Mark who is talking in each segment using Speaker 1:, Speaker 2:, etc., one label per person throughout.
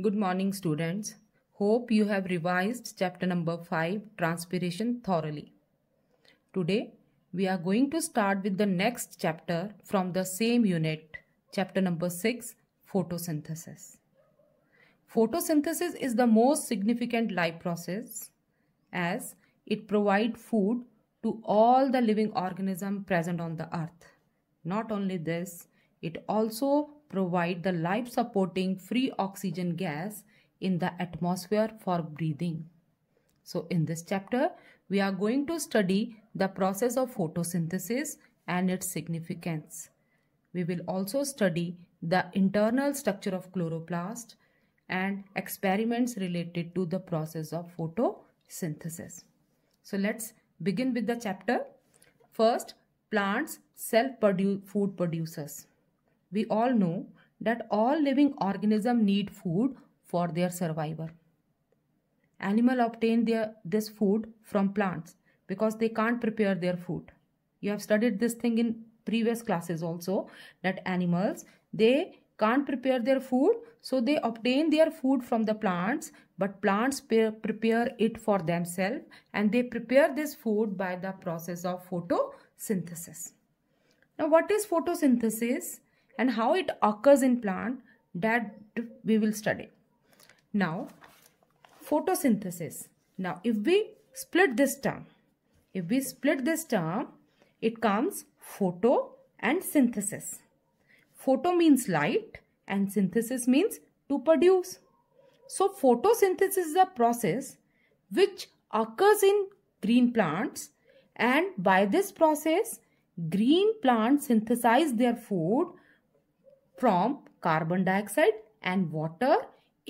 Speaker 1: Good morning students. Hope you have revised chapter number 5 transpiration thoroughly. Today we are going to start with the next chapter from the same unit chapter number 6 photosynthesis. Photosynthesis is the most significant life process as it provides food to all the living organism present on the earth. Not only this, it also provide the life supporting free oxygen gas in the atmosphere for breathing. So in this chapter, we are going to study the process of photosynthesis and its significance. We will also study the internal structure of chloroplast and experiments related to the process of photosynthesis. So let's begin with the chapter. First, plants self produce produ food producers. We all know that all living organisms need food for their survival. Animals obtain their, this food from plants because they can't prepare their food. You have studied this thing in previous classes also that animals, they can't prepare their food so they obtain their food from the plants but plants prepare it for themselves and they prepare this food by the process of photosynthesis. Now what is photosynthesis? and how it occurs in plant that we will study. Now, photosynthesis. Now, if we split this term, if we split this term, it comes photo and synthesis. Photo means light and synthesis means to produce. So, photosynthesis is a process which occurs in green plants and by this process, green plants synthesize their food from carbon dioxide and water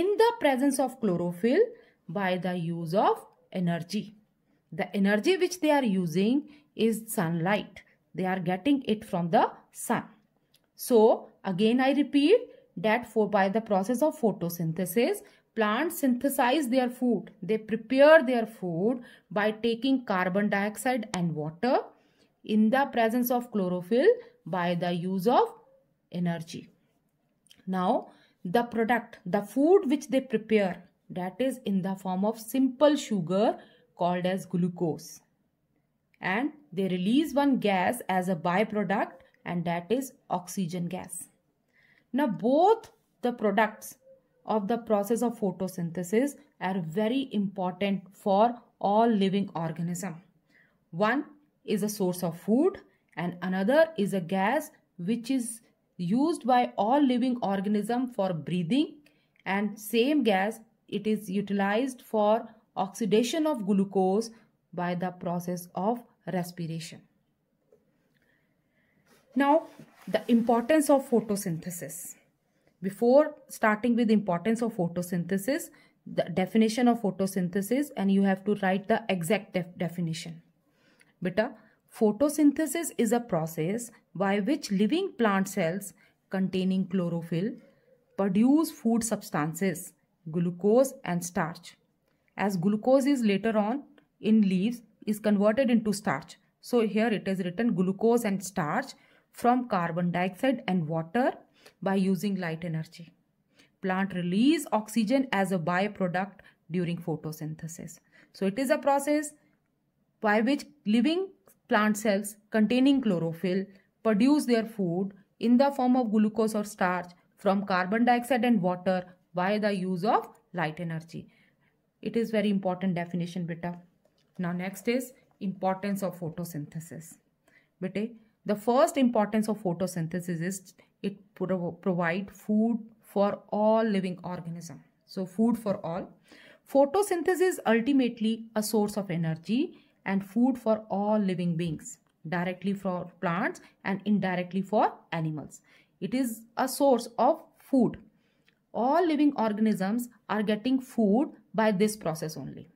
Speaker 1: in the presence of chlorophyll by the use of energy. The energy which they are using is sunlight. They are getting it from the sun. So, again I repeat that for by the process of photosynthesis, plants synthesize their food. They prepare their food by taking carbon dioxide and water in the presence of chlorophyll by the use of energy. Now, the product, the food which they prepare, that is in the form of simple sugar called as glucose. And they release one gas as a byproduct and that is oxygen gas. Now, both the products of the process of photosynthesis are very important for all living organism. One is a source of food and another is a gas which is used by all living organism for breathing and same gas it is utilized for oxidation of glucose by the process of respiration. Now the importance of photosynthesis. Before starting with the importance of photosynthesis, the definition of photosynthesis and you have to write the exact def definition. Beta, uh, Photosynthesis is a process by which living plant cells containing chlorophyll produce food substances, glucose and starch. As glucose is later on in leaves is converted into starch. So here it is written glucose and starch from carbon dioxide and water by using light energy. Plant release oxygen as a byproduct during photosynthesis. So it is a process by which living plant cells containing chlorophyll produce their food in the form of glucose or starch from carbon dioxide and water by the use of light energy. It is very important definition beta. Now next is importance of photosynthesis. Beta, the first importance of photosynthesis is it provide food for all living organism. So food for all. Photosynthesis ultimately a source of energy and food for all living beings directly for plants and indirectly for animals. It is a source of food. All living organisms are getting food by this process only.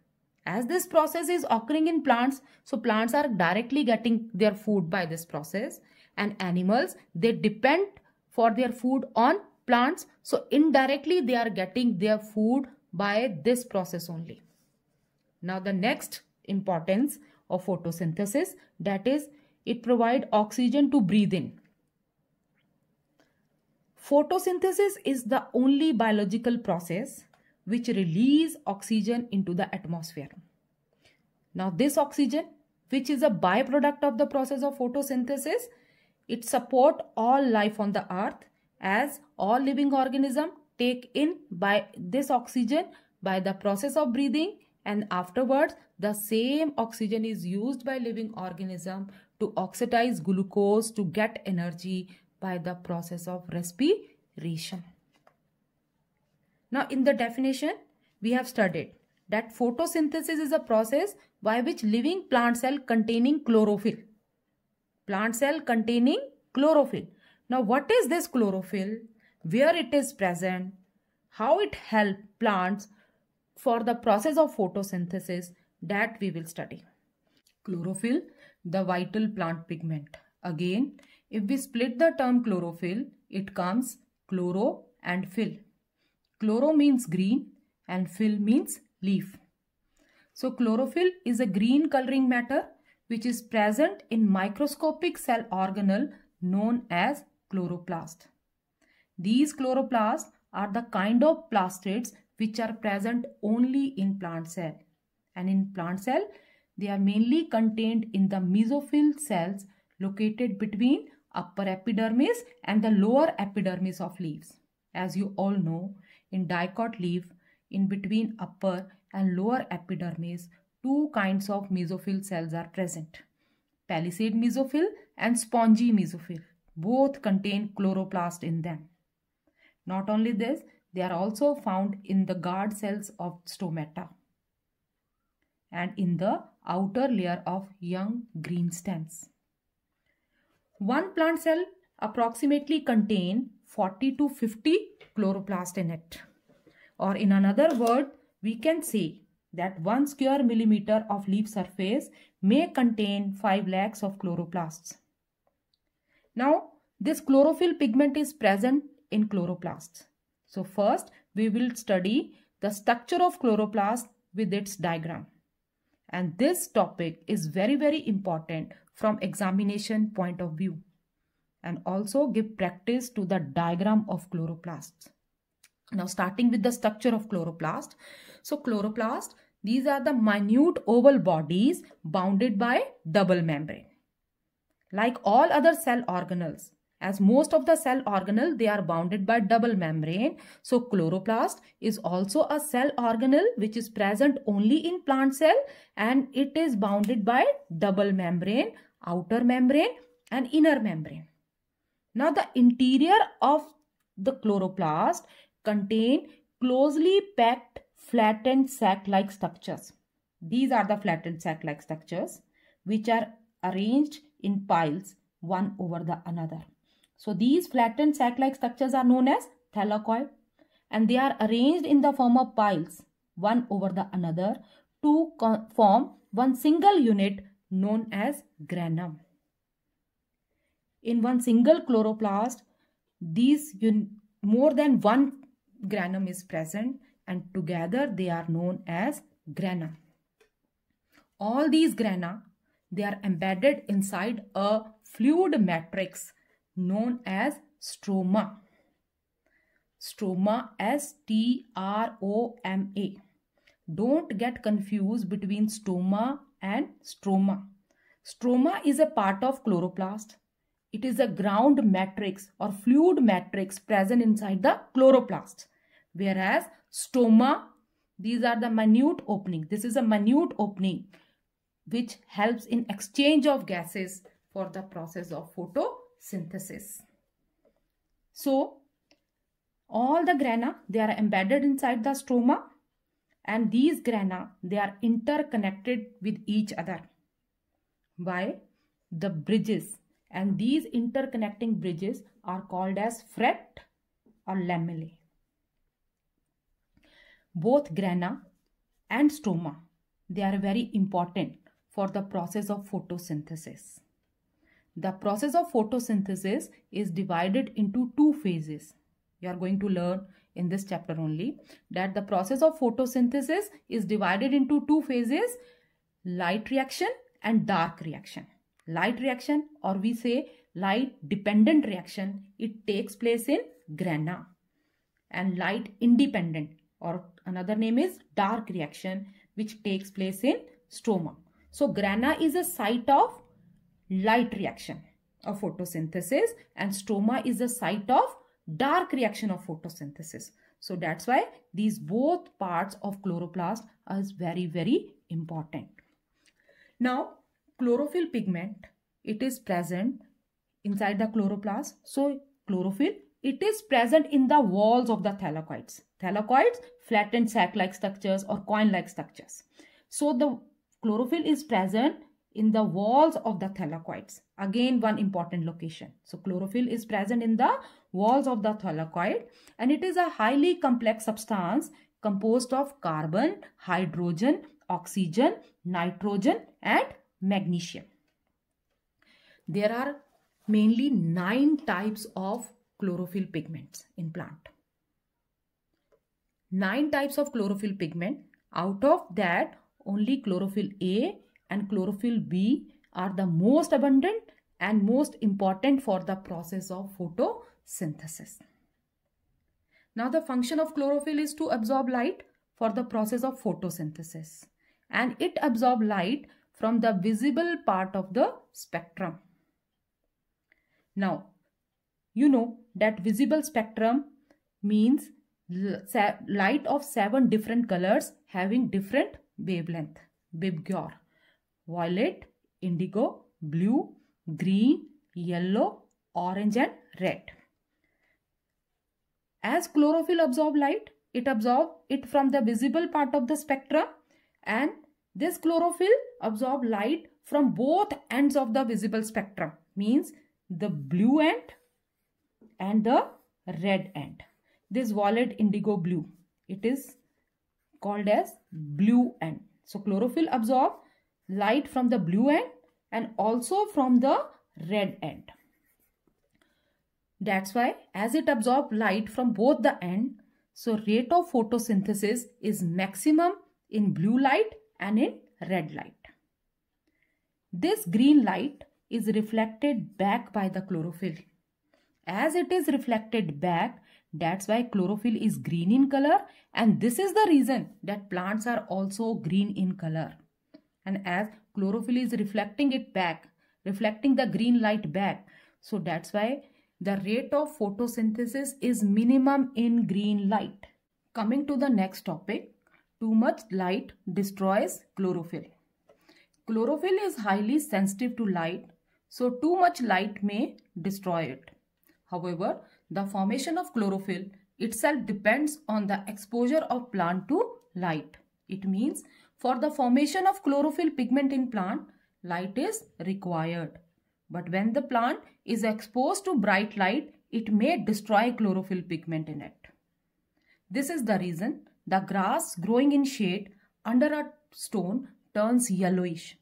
Speaker 1: As this process is occurring in plants, so plants are directly getting their food by this process and animals, they depend for their food on plants. So indirectly they are getting their food by this process only. Now the next importance of photosynthesis that is it provide oxygen to breathe in. Photosynthesis is the only biological process which release oxygen into the atmosphere. Now this oxygen which is a byproduct of the process of photosynthesis it support all life on the earth as all living organism take in by this oxygen by the process of breathing and afterwards the same oxygen is used by living organism to oxidize glucose to get energy by the process of respiration. Now in the definition we have studied that photosynthesis is a process by which living plant cell containing chlorophyll. Plant cell containing chlorophyll. Now what is this chlorophyll? Where it is present? How it help plants for the process of photosynthesis that we will study. Chlorophyll, the vital plant pigment. Again, if we split the term chlorophyll, it comes chloro and phyll. Chloro means green and phyll means leaf. So chlorophyll is a green coloring matter which is present in microscopic cell organelle known as chloroplast. These chloroplasts are the kind of plastids which are present only in plant cell. And in plant cell, they are mainly contained in the mesophyll cells located between upper epidermis and the lower epidermis of leaves. As you all know, in dicot leaf, in between upper and lower epidermis, two kinds of mesophyll cells are present. Palisade mesophyll and spongy mesophyll. Both contain chloroplast in them. Not only this, they are also found in the guard cells of stomata and in the outer layer of young green stems. One plant cell approximately contain 40 to 50 chloroplast in it. Or in another word, we can say that 1 square millimeter of leaf surface may contain 5 lakhs of chloroplasts. Now, this chlorophyll pigment is present in chloroplasts. So first we will study the structure of chloroplast with its diagram. And this topic is very very important from examination point of view and also give practice to the diagram of chloroplasts. Now starting with the structure of chloroplast. So chloroplast, these are the minute oval bodies bounded by double membrane. Like all other cell organelles, as most of the cell organelle, they are bounded by double membrane. So chloroplast is also a cell organelle which is present only in plant cell and it is bounded by double membrane, outer membrane and inner membrane. Now the interior of the chloroplast contain closely packed flattened sac-like structures. These are the flattened sac-like structures which are arranged in piles one over the another. So these flattened sac-like structures are known as thylakoid and they are arranged in the form of piles one over the another to form one single unit known as granum. In one single chloroplast, these more than one granum is present and together they are known as grana. All these grana, they are embedded inside a fluid matrix known as stroma. Stroma S T R O M A. Don't get confused between stoma and stroma. Stroma is a part of chloroplast. It is a ground matrix or fluid matrix present inside the chloroplast. Whereas stoma, these are the minute opening. This is a minute opening which helps in exchange of gases for the process of photo synthesis. So all the grana, they are embedded inside the stroma and these grana, they are interconnected with each other by the bridges and these interconnecting bridges are called as fret or lamellae. Both grana and stroma, they are very important for the process of photosynthesis. The process of photosynthesis is divided into two phases. You are going to learn in this chapter only that the process of photosynthesis is divided into two phases light reaction and dark reaction. Light reaction or we say light dependent reaction it takes place in grana and light independent or another name is dark reaction which takes place in stroma. So grana is a site of light reaction of photosynthesis and stroma is the site of dark reaction of photosynthesis. So that's why these both parts of chloroplast are very, very important. Now, chlorophyll pigment, it is present inside the chloroplast. So chlorophyll, it is present in the walls of the thylakoids. Thylakoids, flattened sac-like structures or coin-like structures. So the chlorophyll is present in the walls of the thylakoids. Again, one important location. So, chlorophyll is present in the walls of the thylakoid and it is a highly complex substance composed of carbon, hydrogen, oxygen, nitrogen and magnesium. There are mainly nine types of chlorophyll pigments in plant. Nine types of chlorophyll pigment. Out of that, only chlorophyll A and chlorophyll B are the most abundant and most important for the process of photosynthesis. Now the function of chlorophyll is to absorb light for the process of photosynthesis and it absorbs light from the visible part of the spectrum. Now you know that visible spectrum means light of seven different colors having different wavelength, Bibgyor violet, indigo, blue, green, yellow, orange and red. As chlorophyll absorb light, it absorb it from the visible part of the spectrum and this chlorophyll absorb light from both ends of the visible spectrum means the blue end and the red end. This violet indigo blue it is called as blue end. So chlorophyll absorb light from the blue end and also from the red end. That's why as it absorbs light from both the end, so rate of photosynthesis is maximum in blue light and in red light. This green light is reflected back by the chlorophyll. As it is reflected back, that's why chlorophyll is green in color and this is the reason that plants are also green in color and as chlorophyll is reflecting it back reflecting the green light back so that's why the rate of photosynthesis is minimum in green light coming to the next topic too much light destroys chlorophyll chlorophyll is highly sensitive to light so too much light may destroy it however the formation of chlorophyll itself depends on the exposure of plant to light it means for the formation of chlorophyll pigment in plant, light is required. But when the plant is exposed to bright light, it may destroy chlorophyll pigment in it. This is the reason the grass growing in shade under a stone turns yellowish.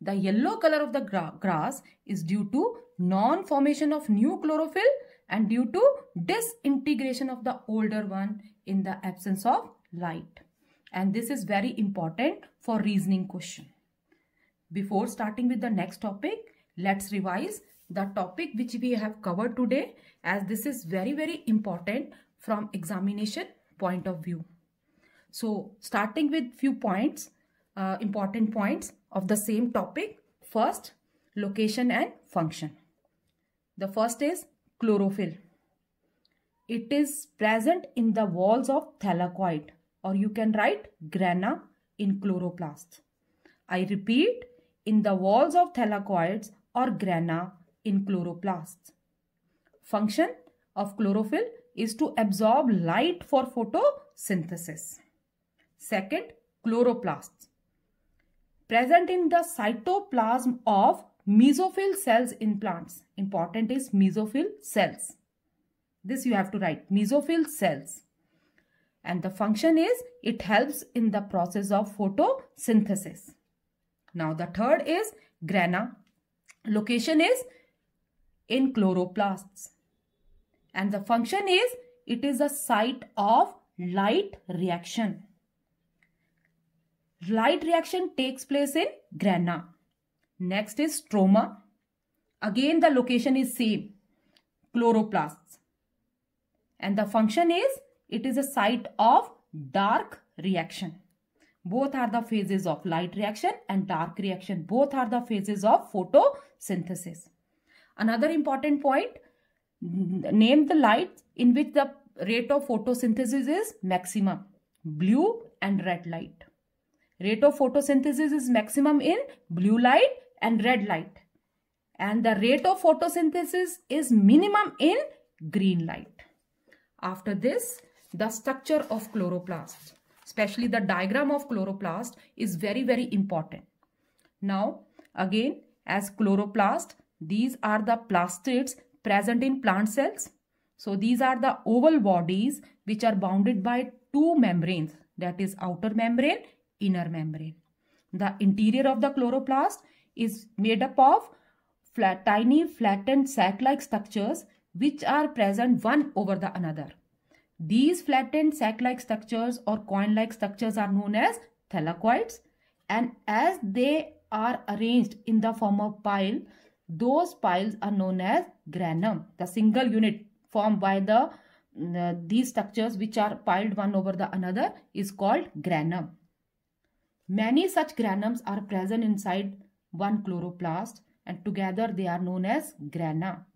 Speaker 1: The yellow color of the gra grass is due to non-formation of new chlorophyll and due to disintegration of the older one in the absence of light and this is very important for reasoning question. Before starting with the next topic, let's revise the topic which we have covered today as this is very very important from examination point of view. So starting with few points, uh, important points of the same topic. First, location and function. The first is chlorophyll. It is present in the walls of thylakoid or you can write grana in chloroplasts. I repeat, in the walls of thylakoids or grana in chloroplasts. Function of chlorophyll is to absorb light for photosynthesis. Second, chloroplasts. Present in the cytoplasm of mesophyll cells in plants. Important is mesophyll cells. This you have to write, mesophyll cells and the function is it helps in the process of photosynthesis. Now the third is grana. Location is in chloroplasts and the function is it is a site of light reaction. Light reaction takes place in grana. Next is stroma. Again the location is same chloroplasts and the function is it is a site of dark reaction. Both are the phases of light reaction and dark reaction. Both are the phases of photosynthesis. Another important point, name the light in which the rate of photosynthesis is maximum. Blue and red light. Rate of photosynthesis is maximum in blue light and red light. And the rate of photosynthesis is minimum in green light. After this, the structure of chloroplast, especially the diagram of chloroplast is very, very important. Now, again, as chloroplast, these are the plastids present in plant cells. So, these are the oval bodies which are bounded by two membranes that is outer membrane, inner membrane. The interior of the chloroplast is made up of flat, tiny flattened sac-like structures which are present one over the another. These flattened sac-like structures or coin-like structures are known as thylakoids and as they are arranged in the form of pile, those piles are known as granum, the single unit formed by the mm, uh, these structures which are piled one over the another is called granum. Many such granums are present inside one chloroplast and together they are known as grana.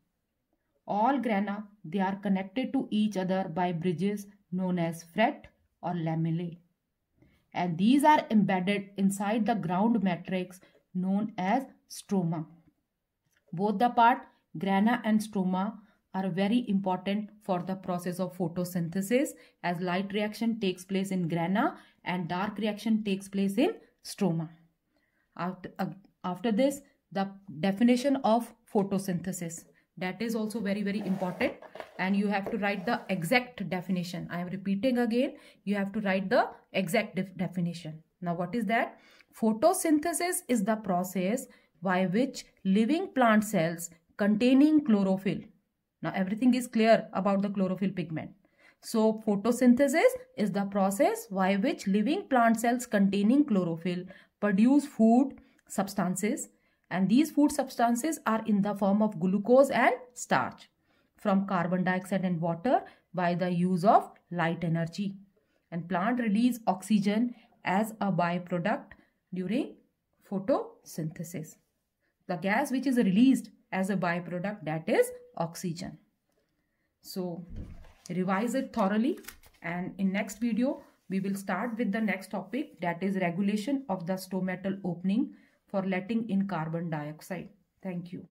Speaker 1: All grana, they are connected to each other by bridges known as fret or lamellae. And these are embedded inside the ground matrix known as stroma. Both the part grana and stroma are very important for the process of photosynthesis as light reaction takes place in grana and dark reaction takes place in stroma. After, uh, after this, the definition of photosynthesis. That is also very, very important. And you have to write the exact definition. I am repeating again. You have to write the exact def definition. Now, what is that? Photosynthesis is the process by which living plant cells containing chlorophyll. Now, everything is clear about the chlorophyll pigment. So, photosynthesis is the process by which living plant cells containing chlorophyll produce food substances and these food substances are in the form of glucose and starch from carbon dioxide and water by the use of light energy. And plant release oxygen as a byproduct during photosynthesis. The gas which is released as a byproduct that is oxygen. So revise it thoroughly and in next video we will start with the next topic that is regulation of the stomatal opening for letting in carbon dioxide. Thank you.